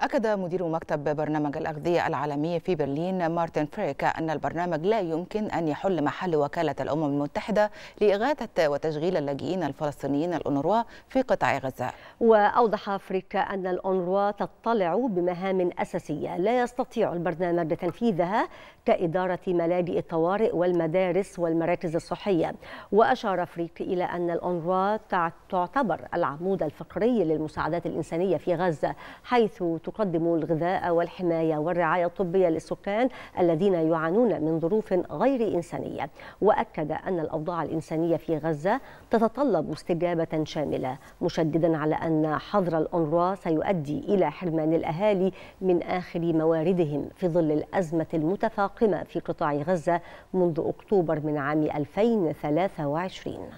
أكد مدير مكتب برنامج الأغذية العالمي في برلين مارتن فريك أن البرنامج لا يمكن أن يحل محل وكالة الأمم المتحدة لإغاثة وتشغيل اللاجئين الفلسطينيين الأونروا في قطاع غزة وأوضح فريك أن الأونروا تطلع بمهام أساسية لا يستطيع البرنامج تنفيذها كإدارة ملاجئ الطوارئ والمدارس والمراكز الصحية وأشار فريك إلى أن الأونروا تعتبر العمود الفقري للمساعدات الإنسانية في غزة حيث تقدم الغذاء والحماية والرعاية الطبية للسكان الذين يعانون من ظروف غير إنسانية وأكد أن الأوضاع الإنسانية في غزة تتطلب استجابة شاملة مشددا على أن حظر الأنروا سيؤدي إلى حرمان الأهالي من آخر مواردهم في ظل الأزمة المتفاقمة في قطاع غزة منذ أكتوبر من عام 2023